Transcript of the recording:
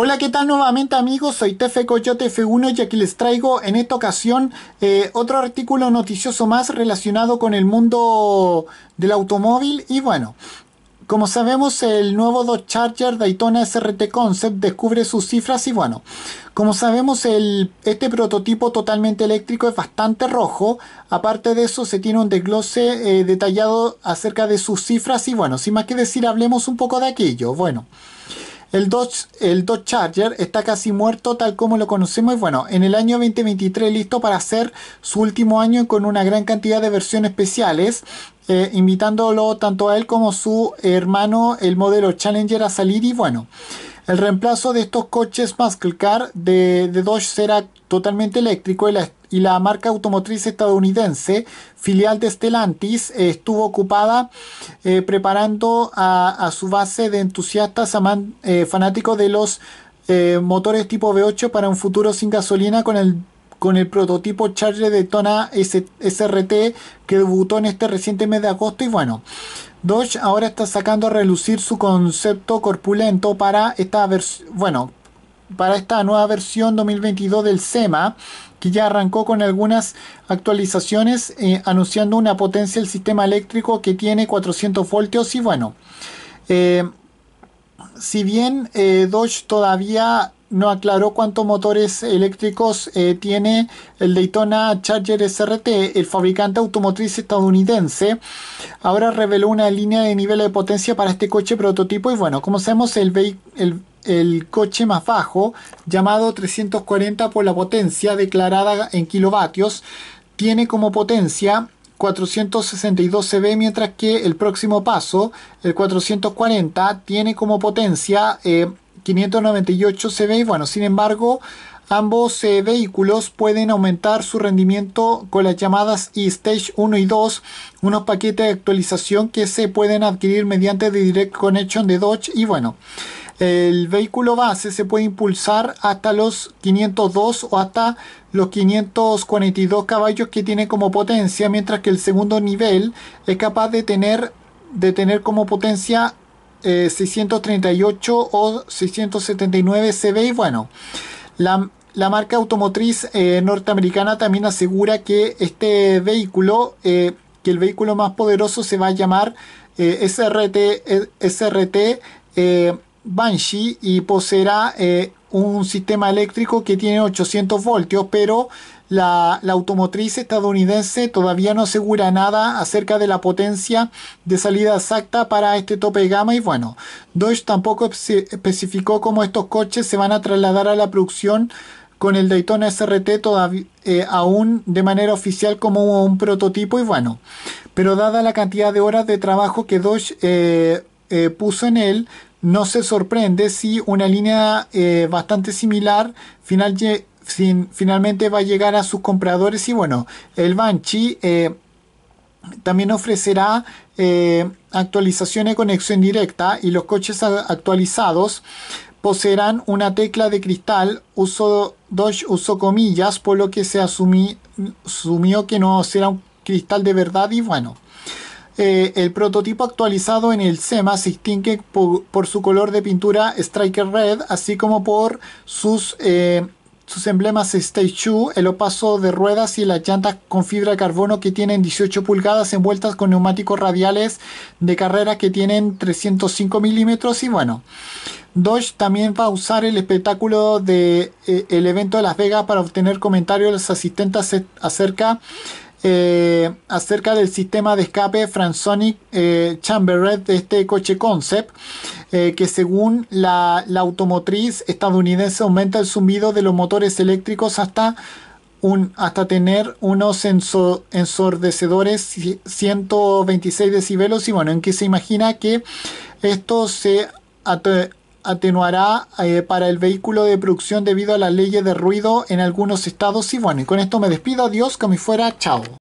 Hola, ¿qué tal nuevamente amigos? Soy Tefe Coyote F1 y aquí les traigo en esta ocasión eh, otro artículo noticioso más relacionado con el mundo del automóvil y bueno... Como sabemos, el nuevo Dodge Charger Daytona SRT Concept descubre sus cifras y bueno, como sabemos, el, este prototipo totalmente eléctrico es bastante rojo. Aparte de eso, se tiene un desglose eh, detallado acerca de sus cifras y bueno, sin más que decir, hablemos un poco de aquello. Bueno, el Dodge, el Charger está casi muerto tal como lo conocemos y bueno, en el año 2023 listo para hacer su último año con una gran cantidad de versiones especiales eh, invitándolo tanto a él como a su hermano, el modelo Challenger, a salir. Y bueno, el reemplazo de estos coches Muscle Car de, de Dodge será totalmente eléctrico y la, marca automotriz estadounidense, filial de Stellantis, eh, estuvo ocupada eh, preparando a, su base de entusiastas eh, fanáticos de los motores tipo V8 para un futuro sin gasolina con el con el prototipo Charger de Tona SRT que debutó en este reciente mes de agosto y bueno, Dodge ahora está sacando a relucir su concepto corpulento para esta versión, bueno, para esta nueva versión 2022 del SEMA, que ya arrancó con algunas actualizaciones eh, anunciando una potencia del sistema eléctrico que tiene 400 voltios y bueno, eh, si bien eh, Dodge todavía no aclaró cuántos motores eléctricos tiene el Daytona Charger SRT, el fabricante automotriz estadounidense, ahora reveló una línea de nivel de potencia para este coche prototipo y bueno, como sabemos el, vehículo el coche más bajo, llamado 340 por la potencia declarada en kilovatios, tiene como potencia 462 CB, mientras que el próximo paso, el 440, tiene como potencia 598 eh, CB. bueno, sin embargo, ambos eh, vehículos pueden aumentar su rendimiento con las llamadas E-Stage 1 y 2, unos paquetes de actualización que se pueden adquirir mediante Direct Connection de Dodge. Y bueno el vehículo base se puede impulsar hasta los 502 o hasta los 542 caballos que tiene como potencia, mientras que el segundo nivel es capaz de tener, de tener como potencia 638 eh, o 679 CV. Y bueno, la, marca automotriz eh, norteamericana también asegura que este vehículo, eh, que el vehículo más poderoso se va a llamar SRT, e, SRT Banshee y poseerá eh, un sistema eléctrico que tiene 800 voltios, pero la, automotriz estadounidense todavía no asegura nada acerca de la potencia de salida exacta para este tope de gama y bueno, Dodge tampoco especificó cómo estos coches se van a trasladar a la producción con el Daytona SRT eh, aún de manera oficial como un prototipo y bueno, pero dada la cantidad de horas de trabajo que Dodge eh, eh, puso en él, no se sorprende si una línea eh, bastante similar finalmente va a llegar a sus compradores y bueno, el Banshee eh, también ofrecerá actualizaciones de conexión directa y los coches actualizados poseerán una tecla de cristal, uso dos uso comillas, por lo que se asumió que no será un cristal de verdad y bueno. Eh, el prototipo actualizado en el SEMA se distingue por, su color de pintura Striker Red, así como por sus, eh, sus emblemas Stage 2, el opaso de ruedas y las llantas con fibra de carbono que tienen 18 pulgadas envueltas con neumáticos radiales de carrera que tienen 305 milímetros y bueno. Dodge también va a usar el espectáculo del de, eh, el evento de Las Vegas para obtener comentarios de los asistentes acerca de eh, acerca del sistema de escape Fransonic eh, de este coche concept, eh, que según la, automotriz estadounidense aumenta el zumbido de los motores eléctricos hasta, hasta tener unos ensordecedores 126 decibelos. Y bueno, en que se imagina que esto se atenuará eh, para el vehículo de producción debido a las leyes de ruido en algunos estados. Y bueno, y con esto me despido. Adiós, me fuera. Chao.